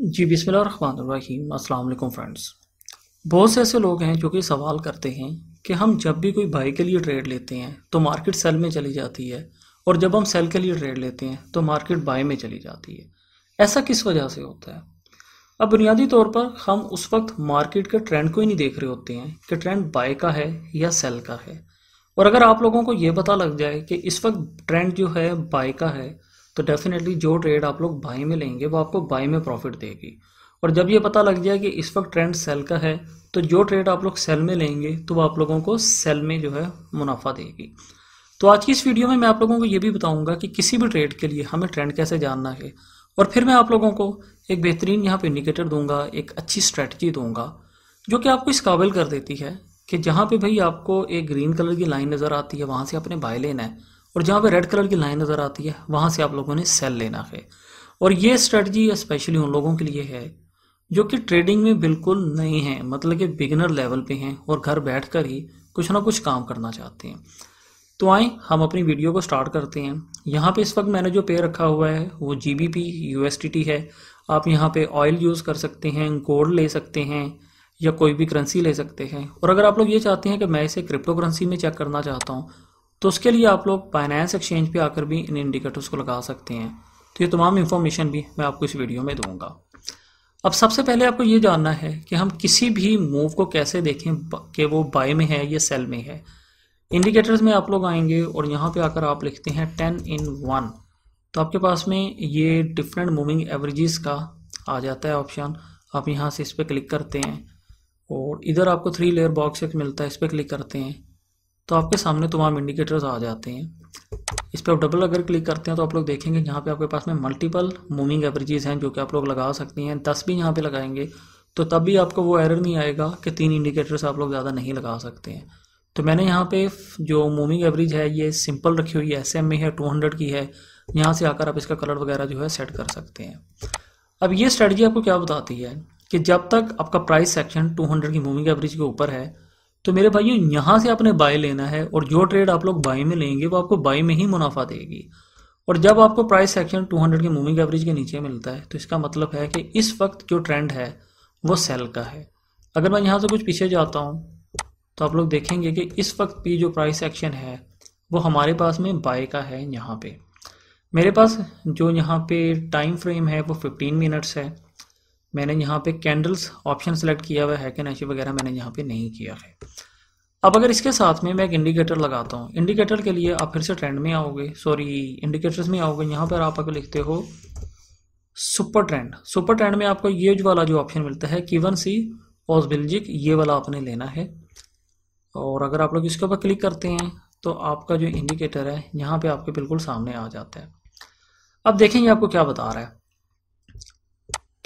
जी बिसमीम अस्सलाम फ्रेंड्स बहुत से ऐसे लोग हैं जो कि सवाल करते हैं कि हम जब भी कोई बाई के लिए ट्रेड लेते हैं तो मार्केट सेल में चली जाती है और जब हम सेल के लिए ट्रेड लेते हैं तो मार्केट बाई में चली जाती है ऐसा किस वजह से होता है अब बुनियादी तौर पर हम उस वक्त मार्केट के ट्रेंड को ही नहीं देख रहे होते हैं कि ट्रेंड बाय का है या सेल का है और अगर आप लोगों को ये पता लग जाए कि इस वक्त ट्रेंड जो है बाय का है तो डेफिनेटली जो ट्रेड आप लोग बाई में लेंगे वो आपको बाई में प्रॉफिट देगी और जब ये पता लग जाए कि इस वक्त ट्रेंड सेल का है तो जो ट्रेड आप लोग सेल में लेंगे तो वो आप लोगों को सेल में जो है मुनाफा देगी तो आज की इस वीडियो में मैं आप लोगों को ये भी बताऊंगा कि किसी भी ट्रेड के लिए हमें ट्रेंड कैसे जानना है और फिर मैं आप लोगों को एक बेहतरीन यहाँ पे इंडिकेटर दूंगा एक अच्छी स्ट्रैटी दूंगा जो कि आपको इस काबिल कर देती है कि जहाँ पे भाई आपको एक ग्रीन कलर की लाइन नज़र आती है वहाँ से आपने बाय लेना है और जहाँ पे रेड कलर की लाइन नज़र आती है वहाँ से आप लोगों ने सेल लेना है और ये स्ट्रेटजी स्पेशली उन लोगों के लिए है जो कि ट्रेडिंग में बिल्कुल नए हैं मतलब कि बिगनर लेवल पे हैं और घर बैठ कर ही कुछ ना कुछ काम करना चाहते हैं तो आए हम अपनी वीडियो को स्टार्ट करते हैं यहाँ पे इस वक्त मैंने जो पे रखा हुआ है वो G B P U S T T है आप यहाँ पे ऑयल यूज़ कर सकते हैं गोल्ड ले सकते हैं या कोई भी करेंसी ले सकते हैं और अगर आप लोग ये चाहते हैं कि मैं इसे क्रिप्टो करेंसी में चेक करना चाहता हूँ तो उसके लिए आप लोग फाइनेंस एक्सचेंज पे आकर भी इन इंडिकेटर्स को लगा सकते हैं तो ये तमाम इन्फॉर्मेशन भी मैं आपको इस वीडियो में दूंगा अब सबसे पहले आपको ये जानना है कि हम किसी भी मूव को कैसे देखें कि वो बाय में है या सेल में है इंडिकेटर्स में आप लोग आएंगे और यहाँ पे आकर आप लिखते हैं टेन इन वन तो आपके पास में ये डिफरेंट मूविंग एवरेजेस का आ जाता है ऑप्शन आप यहाँ से इस पर क्लिक करते हैं और इधर आपको थ्री लेयर बॉक्स एक मिलता है इस पर क्लिक करते हैं तो आपके सामने तमाम इंडिकेटर्स आ जाते हैं इस पर आप डबल अगर क्लिक करते हैं तो आप लोग देखेंगे यहाँ पे आपके पास में मल्टीपल मूविंग एवरेजेस हैं जो कि आप लोग लगा सकती हैं दस भी यहाँ पे लगाएंगे तो तब भी आपको वो एरर नहीं आएगा कि तीन इंडिकेटर्स आप लोग ज़्यादा नहीं लगा सकते हैं तो मैंने यहाँ पे जो मूविंग एवरेज है ये सिंपल रखी हुई है एस में है टू हंड्रेड की है यहाँ से आकर आप इसका कलर वगैरह जो है सेट कर सकते हैं अब ये स्ट्रेटजी आपको क्या बताती है कि जब तक आपका प्राइस सेक्शन टू की मूविंग एवरेज के ऊपर है तो मेरे भाइयों यहाँ से आपने बाय लेना है और जो ट्रेड आप लोग बाय में लेंगे वो आपको बाय में ही मुनाफा देगी और जब आपको प्राइस सेक्शन 200 के मूविंग एवरेज के नीचे मिलता है तो इसका मतलब है कि इस वक्त जो ट्रेंड है वो सेल का है अगर मैं यहाँ से कुछ पीछे जाता हूँ तो आप लोग देखेंगे कि इस वक्त भी जो प्राइस एक्शन है वो हमारे पास में बाय का है यहाँ पे मेरे पास जो यहाँ पे टाइम फ्रेम है वो 15 मिनट्स है मैंने यहाँ पे कैंडल्स ऑप्शन सेलेक्ट किया हुआ है कि नशे वगैरह मैंने यहाँ पे नहीं किया है अब अगर इसके साथ में मैं एक इंडिकेटर लगाता हूँ इंडिकेटर के लिए आप फिर से ट्रेंड में आओगे सॉरी इंडिकेटर्स में आओगे यहाँ पर आप अगर लिखते हो सुपर ट्रेंड सुपर ट्रेंड में आपको ये वाला जो ऑप्शन मिलता है कीवन सी ऑसबिल्जिक ये वाला आपने लेना है और अगर आप लोग इसके ऊपर क्लिक करते हैं तो आपका जो इंडिकेटर है यहाँ पे आपके बिल्कुल सामने आ जाता है अब देखेंगे आपको क्या बता रहा है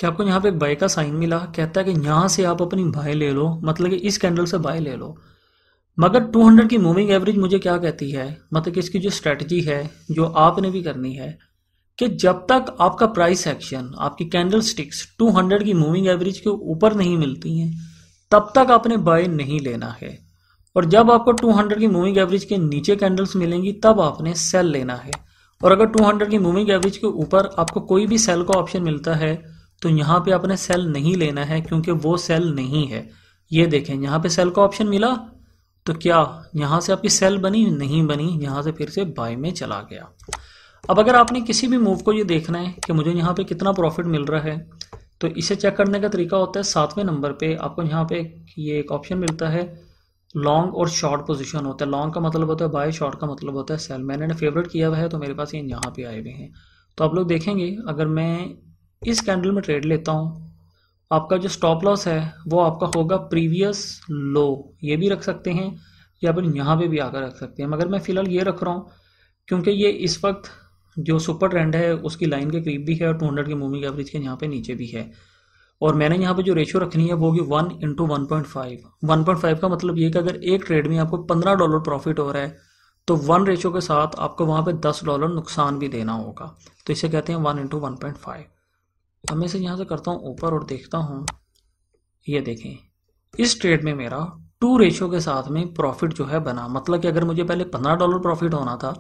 कि आपको यहाँ पे बाय का साइन मिला कहता है कि यहाँ से आप अपनी बाय ले लो मतलब कि इस कैंडल से बाय ले लो मगर 200 की मूविंग एवरेज मुझे क्या कहती है मतलब कि इसकी जो स्ट्रेटजी है जो आपने भी करनी है कि जब तक आपका प्राइस एक्शन आपकी कैंडल स्टिक्स टू की मूविंग एवरेज के ऊपर नहीं मिलती हैं तब तक आपने बाय नहीं लेना है और जब आपको 200 की मूविंग एवरेज के नीचे कैंडल्स मिलेंगी तब आपने सेल लेना है और अगर 200 की मूविंग एवरेज के ऊपर आपको कोई भी सेल का ऑप्शन मिलता है तो यहाँ पे आपने सेल नहीं लेना है क्योंकि वो सेल नहीं है ये देखें यहाँ पे सेल का ऑप्शन मिला तो क्या यहां से आपकी सेल बनी नहीं बनी यहां से फिर से बाय में चला गया अब अगर आपने किसी भी मूव को ये देखना है कि मुझे यहाँ पे कितना प्रॉफिट मिल रहा है तो इसे चेक करने का तरीका होता है सातवें नंबर पे आपको यहाँ पे ये एक ऑप्शन मिलता है लॉन्ग और शॉर्ट पोजीशन होता है लॉन्ग का मतलब होता है बाय शॉर्ट का मतलब होता है सेल मैंने फेवरेट किया हुआ है तो मेरे पास ये यहाँ पे आए हुए हैं तो आप लोग देखेंगे अगर मैं इस कैंडल में ट्रेड लेता हूँ आपका जो स्टॉप लॉस है वो आपका होगा प्रीवियस लो ये भी रख सकते हैं या फिर यहाँ पे भी आकर रख सकते हैं मगर मैं फ़िलहाल ये रख रहा हूँ क्योंकि ये इस वक्त जो सुपर ट्रेंड है उसकी लाइन के करीब भी है और टू हंड्रेड के मूविंग एवरेज के यहाँ पे नीचे भी है और मैंने यहाँ पे जो रेशियो रखनी है वो होगी one into one point five one point five का मतलब ये कि अगर एक ट्रेड में आपको पंद्रह डॉलर प्रॉफिट हो रहा है तो वन रेशियो के साथ आपको वहाँ पे दस डॉलर नुकसान भी देना होगा तो इसे कहते हैं one into one point five अब मैं इसे यहाँ से करता हूँ ऊपर और देखता हूँ ये देखें इस ट्रेड में मेरा टू रेशो के साथ में प्रॉफिट जो है बना मतलब कि अगर मुझे पहले पंद्रह डॉलर प्रॉफिट होना था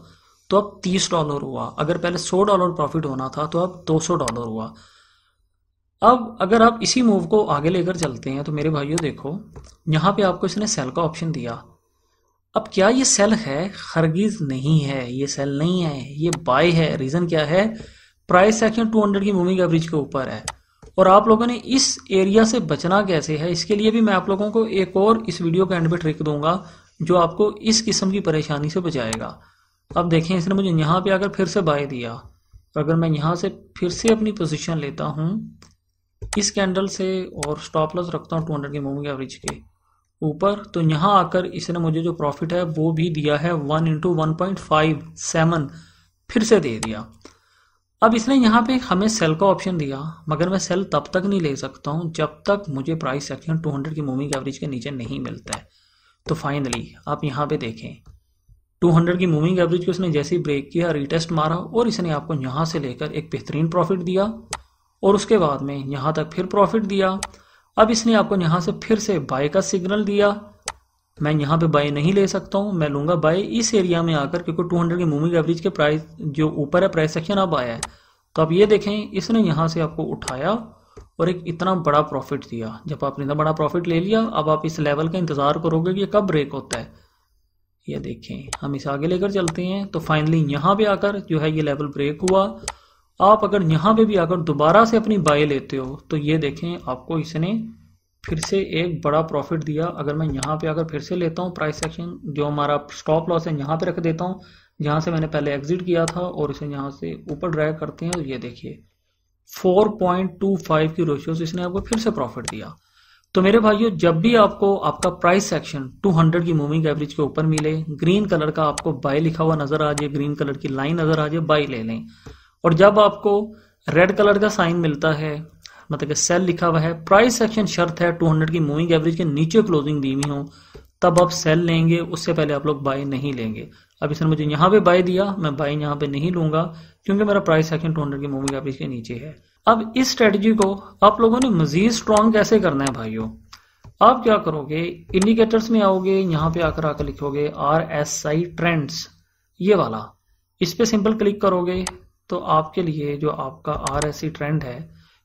तो अब तीस डॉलर हुआ अगर पहले सौ डॉलर प्रॉफिट होना था तो अब दो सौ डॉलर हुआ अब अगर आप इसी मूव को आगे लेकर चलते हैं तो मेरे भाइयों देखो यहाँ पे आपको इसने सेल का ऑप्शन दिया अब क्या ये सेल है खरगिज नहीं है ये सेल नहीं है ये बाय है रीज़न क्या है प्राइस सेक्शन 200 की मूविंग एवरेज के ऊपर है और आप लोगों ने इस एरिया से बचना कैसे है इसके लिए भी मैं आप लोगों को एक और इस वीडियो के एंड में ट्रिक दूंगा जो आपको इस किस्म की परेशानी से बचाएगा अब देखें इसने मुझे यहाँ पे आकर फिर से बाय दिया तो अगर मैं यहाँ से फिर से अपनी पोजीशन लेता हूँ इस कैंडल से और स्टॉप लॉस रखता हूँ 200 के मूविंग एवरेज के ऊपर तो यहाँ आकर इसने मुझे जो प्रॉफिट है वो भी दिया है one into one point five seven फिर से दे दिया अब इसने यहाँ पे हमें सेल का ऑप्शन दिया मगर मैं सेल तब तक नहीं ले सकता हूँ जब तक मुझे प्राइस सेक्शन 200 की मूविंग एवरेज के नीचे नहीं मिलता है तो फाइनली आप यहाँ पे देखें 200 की मूविंग एवरेज को इसने जैसे ही ब्रेक किया रिटेस्ट मारा और इसने आपको यहाँ से लेकर एक बेहतरीन प्रॉफिट दिया और उसके बाद में यहाँ तक फिर प्रॉफिट दिया अब इसने आपको यहाँ से फिर से बाय का सिग्नल दिया मैं यहाँ पे बाई नहीं ले सकता हूँ मैं लूंगा बाई इस एरिया में आकर क्योंकि 200 के मूविंग एवरेज के प्राइस जो ऊपर है प्राइस सेक्शन अब आया है तो आप ये देखें इसने यहाँ से आपको उठाया और एक इतना बड़ा प्रॉफिट दिया जब आपने इतना बड़ा प्रॉफिट ले लिया अब आप इस लेवल का इंतज़ार करोगे कि कब ब्रेक होता है ये देखें हम इसे आगे लेकर चलते हैं तो फाइनली यहाँ पे आकर जो है ये लेवल ब्रेक हुआ आप अगर यहाँ पे भी आकर दोबारा से अपनी बाई लेते हो तो ये देखें आपको इसने फिर से एक बड़ा प्रॉफिट दिया अगर मैं यहाँ पे अगर फिर से लेता हूँ प्राइस एक्शन जो हमारा स्टॉप लॉस है यहाँ पे रख देता हूँ जहाँ से मैंने पहले एग्जिट किया था और इसे यहाँ से ऊपर ड्राइव करते हैं और ये देखिए 4.25 की रोशियो से इसने आपको फिर से प्रॉफिट दिया तो मेरे भाइयों जब भी आपको आपका प्राइस सेक्शन टू की मूविंग एवरेज के ऊपर मिले ग्रीन कलर का आपको बाय लिखा हुआ नजर आ जाए ग्रीन कलर की लाइन नजर आ जाए बाय ले लें और जब आपको रेड कलर का साइन मिलता है मतलब कि सेल लिखा हुआ है प्राइस सेक्शन शर्त है 200 की मूविंग एवरेज के नीचे क्लोजिंग दी हुई हो तब आप सेल लेंगे उससे पहले आप लोग बाय नहीं लेंगे अब इसने मुझे यहाँ पे बाई दिया मैं बाय यहाँ पे नहीं लूंगा क्योंकि मेरा प्राइस सेक्शन 200 की मूविंग एवरेज के नीचे है अब इस स्ट्रेटेजी को आप लोगों ने मजीद स्ट्रॉन्ग कैसे करना है भाईयों आप क्या करोगे इंडिकेटर्स में आओगे यहाँ पे आकर आकर लिखोगे आर एस आई ट्रेंड्स ये वाला इस पर सिंपल क्लिक करोगे तो आपके लिए जो आपका आर एस आई ट्रेंड है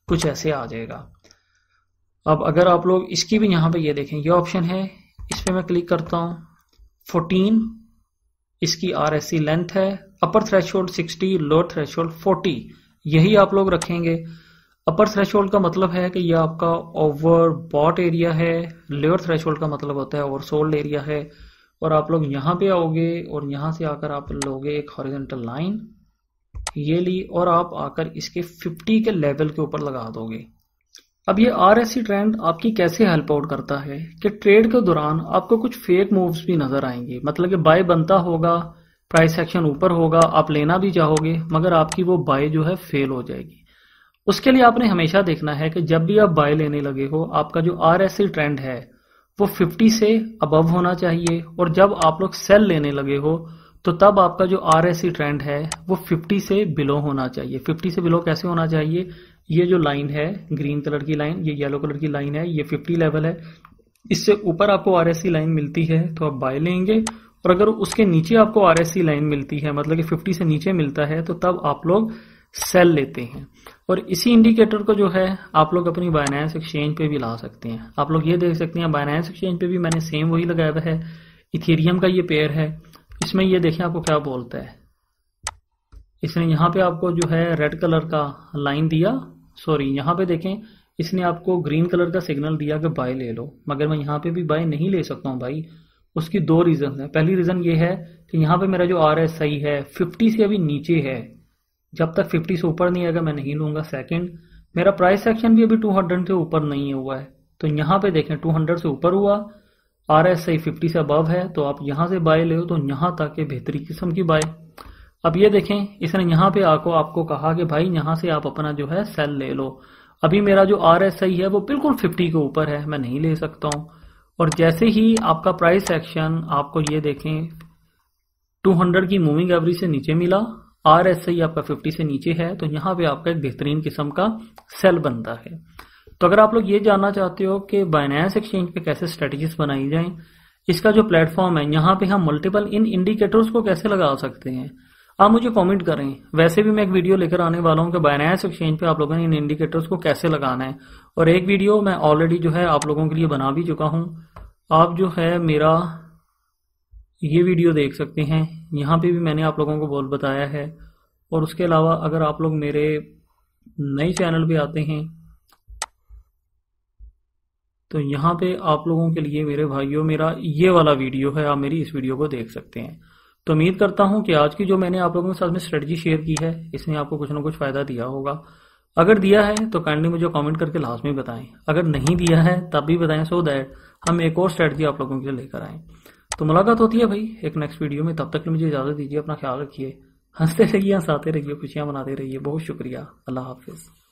कुछ ऐसे आ जाएगा अब अगर आप लोग इसकी भी यहाँ पे ये देखें ये ऑप्शन है इस पर मैं क्लिक करता हूं फोर्टीन इसकी आर एस सी लेंथ है अपर होल्ड 60 लोअर होल्ड 40 यही आप लोग रखेंगे अपर होल्ड का मतलब है कि यह आपका ओवर बॉट एरिया है लोअर होल्ड का मतलब होता है ओवर सोल्ड एरिया है और आप लोग यहां पे आओगे और यहां से आकर आप लोगे एक हॉरिजेंटल लाइन ये ली और आप आकर इसके 50 के लेवल के ऊपर लगा दोगे अब ये आर एस ट्रेंड आपकी कैसे हेल्प आउट करता है कि ट्रेड के दौरान आपको कुछ फेक मूव्स भी नजर आएंगे मतलब कि बाय बनता होगा प्राइस एक्शन ऊपर होगा आप लेना भी चाहोगे मगर आपकी वो बाय जो है फेल हो जाएगी उसके लिए आपने हमेशा देखना है कि जब भी आप बाय लेने लगे हो आपका जो आर एस ट्रेंड है वो 50 से अबव होना चाहिए और जब आप लोग सेल लेने लगे हो तो तब आपका जो आर ट्रेंड है वो 50 से बिलो होना चाहिए 50 से बिलो कैसे होना चाहिए ये जो लाइन है ग्रीन कलर की लाइन ये येलो कलर की लाइन है ये 50 लेवल है इससे ऊपर आपको आर लाइन मिलती है तो आप बाय लेंगे और अगर उसके नीचे आपको आर लाइन मिलती है मतलब कि फिफ्टी से नीचे मिलता है तो तब आप लोग सेल लेते हैं और इसी इंडिकेटर को जो है आप लोग अपनी बायनाइंस एक्सचेंज पे भी ला सकते हैं आप लोग ये देख सकते हैं बायनाइंस एक्सचेंज पे भी मैंने सेम वही लगाया हुआ है इथेरियम का ये पेयर है इसमें ये देखें आपको क्या बोलता है इसने यहाँ पे आपको जो है रेड कलर का लाइन दिया सॉरी यहाँ पे देखें इसने आपको ग्रीन कलर का सिग्नल दिया कि बाय ले लो मगर मैं यहाँ पे भी बाय नहीं ले सकता हूँ भाई उसकी दो रीज़न है पहली रीज़न ये है कि यहाँ पे मेरा जो आर एस आई है 50 से अभी नीचे है जब तक 50 से ऊपर नहीं आएगा मैं नहीं लूंगा सेकेंड मेरा प्राइस सेक्शन भी अभी टू से ऊपर नहीं हुआ है तो यहाँ पे देखें टू से ऊपर हुआ आर एस आई फिफ्टी से अबव है तो आप यहां से बाय ले तो यहां तक बेहतरी किस्म की बाय अब ये देखें इसने यहां पे आको आपको कहा कि भाई यहां से आप अपना जो है सेल ले लो अभी मेरा जो आर एस आई है वो बिल्कुल फिफ्टी के ऊपर है मैं नहीं ले सकता हूं और जैसे ही आपका प्राइस एक्शन आपको ये देखें 200 की मूविंग एवरेज से नीचे मिला आर एस आई आपका 50 से नीचे है तो यहां पे आपका एक बेहतरीन किस्म का सेल बनता है तो अगर आप लोग ये जानना चाहते हो कि बाइनेंस एक्सचेंज पे कैसे स्ट्रेटजीज बनाई जाएं इसका जो प्लेटफॉर्म है यहाँ पे हम मल्टीपल इन इंडिकेटर्स को कैसे लगा सकते हैं आप मुझे कमेंट करें वैसे भी मैं एक वीडियो लेकर आने वाला हूँ कि बाइनेंस एक्सचेंज पे आप लोगों ने इन इंडिकेटर्स को कैसे लगाना है और एक वीडियो मैं ऑलरेडी जो है आप लोगों के लिए बना भी चुका हूँ आप जो है मेरा ये वीडियो देख सकते हैं यहाँ पे भी मैंने आप लोगों को बोल बताया है और उसके अलावा अगर आप लोग मेरे नए चैनल पे आते हैं तो यहाँ पे आप लोगों के लिए मेरे भाइयों मेरा ये वाला वीडियो है आप मेरी इस वीडियो को देख सकते हैं तो उम्मीद करता हूँ कि आज की जो मैंने आप लोगों के साथ में स्ट्रेटजी शेयर की है इसने आपको कुछ ना कुछ फ़ायदा दिया होगा अगर दिया है तो काइंडली मुझे कमेंट करके लास्ट में बताएं अगर नहीं दिया है तब भी बताएं सो दैट हम एक और स्ट्रेटजी आप लोगों के लिए लेकर आए तो मुलाकात होती है भाई एक नेक्स्ट वीडियो में तब तक मुझे इजाज़त दीजिए अपना ख्याल रखिए हंसते रहिए हंसाते रहिए खुशियाँ मनाते रहिए बहुत शुक्रिया अल्लाह हाफिज़